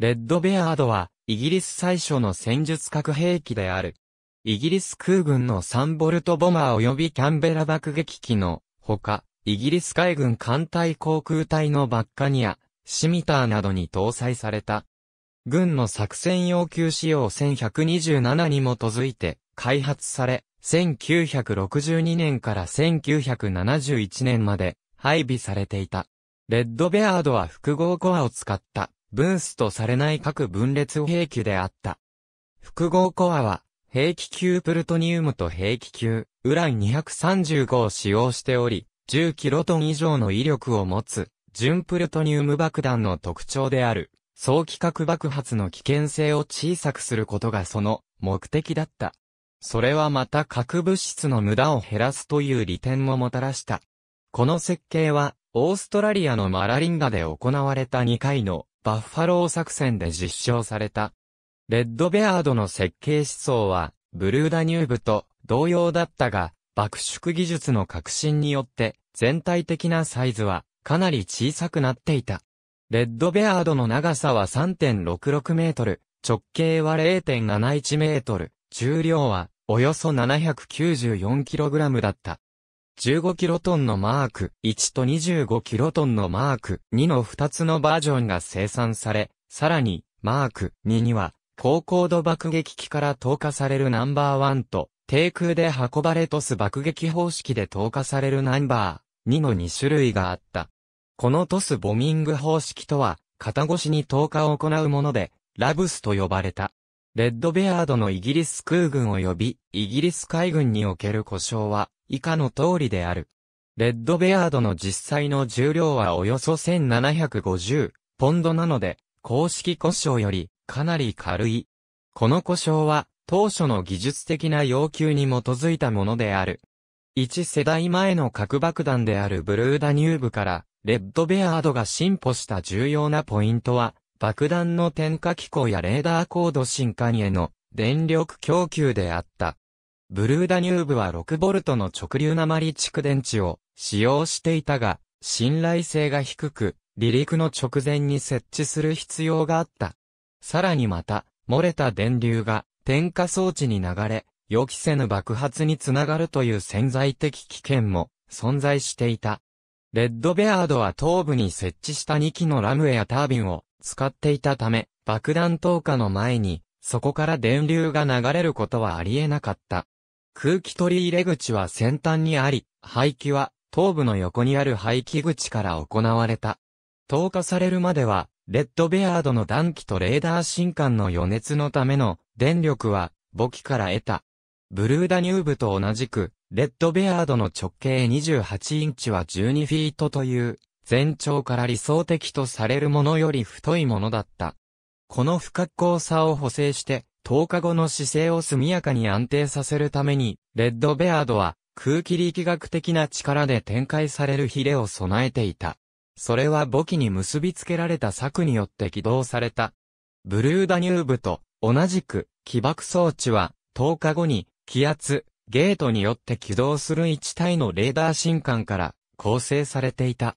レッドベアードは、イギリス最初の戦術核兵器である。イギリス空軍のサンボルトボマー及びキャンベラ爆撃機の、ほか、イギリス海軍艦隊航空隊のバッカニア、シミターなどに搭載された。軍の作戦要求仕様1127に基づいて開発され、1962年から1971年まで配備されていた。レッドベアードは複合コアを使った分子とされない各分裂兵器であった。複合コアは、兵器級プルトニウムと兵器級、ウラン235を使用しており、10キロトン以上の威力を持つ、純プルトニウム爆弾の特徴である、早期核爆発の危険性を小さくすることがその目的だった。それはまた核物質の無駄を減らすという利点ももたらした。この設計は、オーストラリアのマラリンガで行われた2回のバッファロー作戦で実証された。レッドベアードの設計思想は、ブルーダニューブと同様だったが、爆縮技術の革新によって、全体的なサイズは、かなり小さくなっていた。レッドベアードの長さは3.66メートル、直径は0.71メートル、重量はおよそ7 9 4ラムだった。15キロトンのマーク1と25キロトンのマーク2の2つのバージョンが生産され、さらに、マーク2には、高高度爆撃機から投下されるナンバー1と、低空で運ばれトス爆撃方式で投下されるナンバー2の2種類があった。このトスボミング方式とは、肩越しに投下を行うもので、ラブスと呼ばれた。レッドベアードのイギリス空軍及びイギリス海軍における故障は以下の通りである。レッドベアードの実際の重量はおよそ1750ポンドなので、公式故障よりかなり軽い。この故障は当初の技術的な要求に基づいたものである。1世代前の核爆弾であるブルーダニューブから、レッドベアードが進歩した重要なポイントは、爆弾の点火機構やレーダー高度進化への電力供給であった。ブルーダニューブは 6V の直流鉛蓄電池を使用していたが、信頼性が低く、離陸の直前に設置する必要があった。さらにまた、漏れた電流が点火装置に流れ、予期せぬ爆発につながるという潜在的危険も存在していた。レッドベアードは頭部に設置した2機のラムエアタービンを使っていたため、爆弾投下の前に、そこから電流が流れることはありえなかった。空気取り入れ口は先端にあり、排気は頭部の横にある排気口から行われた。投下されるまでは、レッドベアードの暖気とレーダー新艦の余熱のための電力は、母機から得た。ブルーダニューブと同じく、レッドベアードの直径28インチは12フィートという、全長から理想的とされるものより太いものだった。この不格好さを補正して、10日後の姿勢を速やかに安定させるために、レッドベアードは空気力学的な力で展開されるヒレを備えていた。それは簿記に結びつけられた策によって起動された。ブルーダニューブと同じく起爆装置は10日後に気圧、ゲートによって起動する1体のレーダー進管から構成されていた。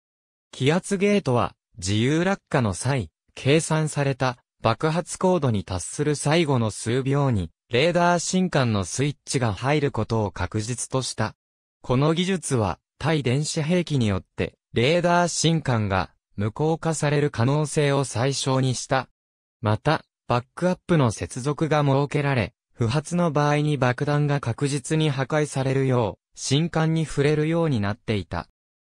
気圧ゲートは自由落下の際、計算された爆発高度に達する最後の数秒に、レーダー進管のスイッチが入ることを確実とした。この技術は、対電子兵器によって、レーダー進管が無効化される可能性を最小にした。また、バックアップの接続が設けられ、不発の場合に爆弾が確実に破壊されるよう、新刊に触れるようになっていた。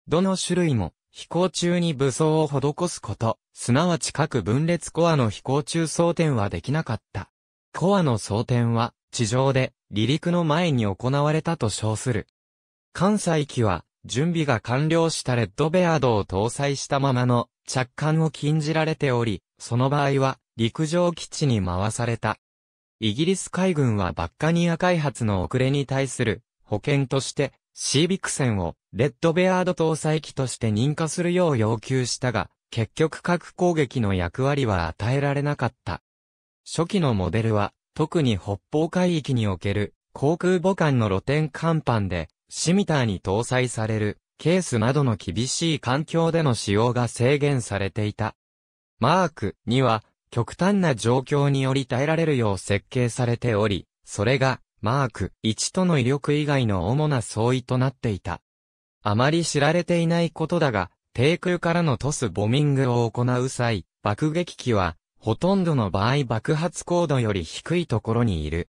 どの種類も、飛行中に武装を施すこと、すなわち各分裂コアの飛行中装填はできなかった。コアの装填は、地上で、離陸の前に行われたと称する。関西機は、準備が完了したレッドベアードを搭載したままの着艦を禁じられており、その場合は陸上基地に回された。イギリス海軍はバッカニア開発の遅れに対する保険として、シービクセンをレッドベアード搭載機として認可するよう要求したが、結局核攻撃の役割は与えられなかった。初期のモデルは、特に北方海域における航空母艦の露天甲板で、シミターに搭載されるケースなどの厳しい環境での使用が制限されていた。マークには極端な状況により耐えられるよう設計されており、それが、マーク1との威力以外の主な相違となっていた。あまり知られていないことだが、低空からのトスボミングを行う際、爆撃機は、ほとんどの場合爆発高度より低いところにいる。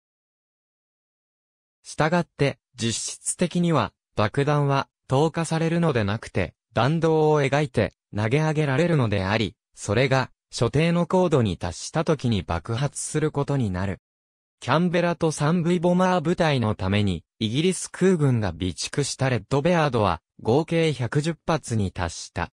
したがって、実質的には、爆弾は、投下されるのでなくて、弾道を描いて、投げ上げられるのであり、それが、所定の高度に達した時に爆発することになる。キャンベラとサンブイボマー部隊のために、イギリス空軍が備蓄したレッドベアードは、合計110発に達した。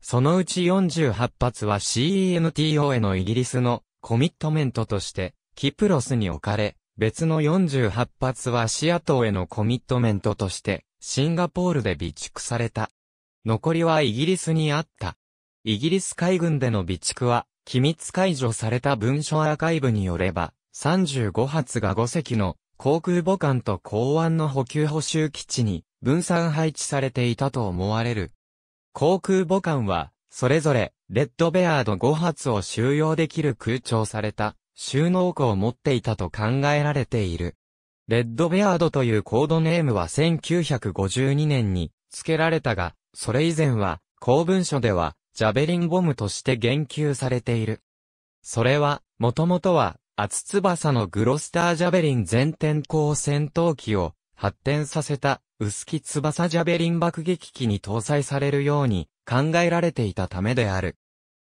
そのうち48発は CENTO へのイギリスのコミットメントとして、キプロスに置かれ、別の48発はシアトへのコミットメントとして、シンガポールで備蓄された。残りはイギリスにあった。イギリス海軍での備蓄は、機密解除された文書アーカイブによれば、35発が5隻の航空母艦と港湾の補給補修基地に分散配置されていたと思われる。航空母艦は、それぞれ、レッドベアード5発を収容できる空調された収納庫を持っていたと考えられている。レッドベアードというコードネームは1952年に付けられたが、それ以前は、公文書では、ジャベリンボムとして言及されている。それは、もともとは、厚翼のグロスタージャベリン全天候戦闘機を発展させた薄木翼ジャベリン爆撃機に搭載されるように考えられていたためである。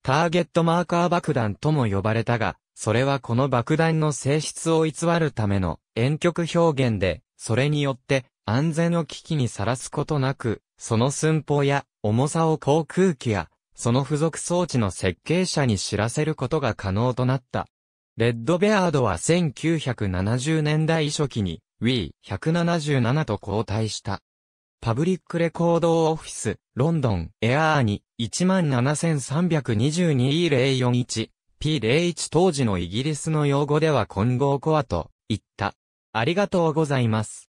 ターゲットマーカー爆弾とも呼ばれたが、それはこの爆弾の性質を偽るための遠曲表現で、それによって安全を危機にさらすことなく、その寸法や重さを航空機やその付属装置の設計者に知らせることが可能となった。レッドベアードは1970年代初期に W177 と交代した。パブリックレコードオフィス、ロンドン、エアーに 17322E041P01 当時のイギリスの用語では混合コアと言った。ありがとうございます。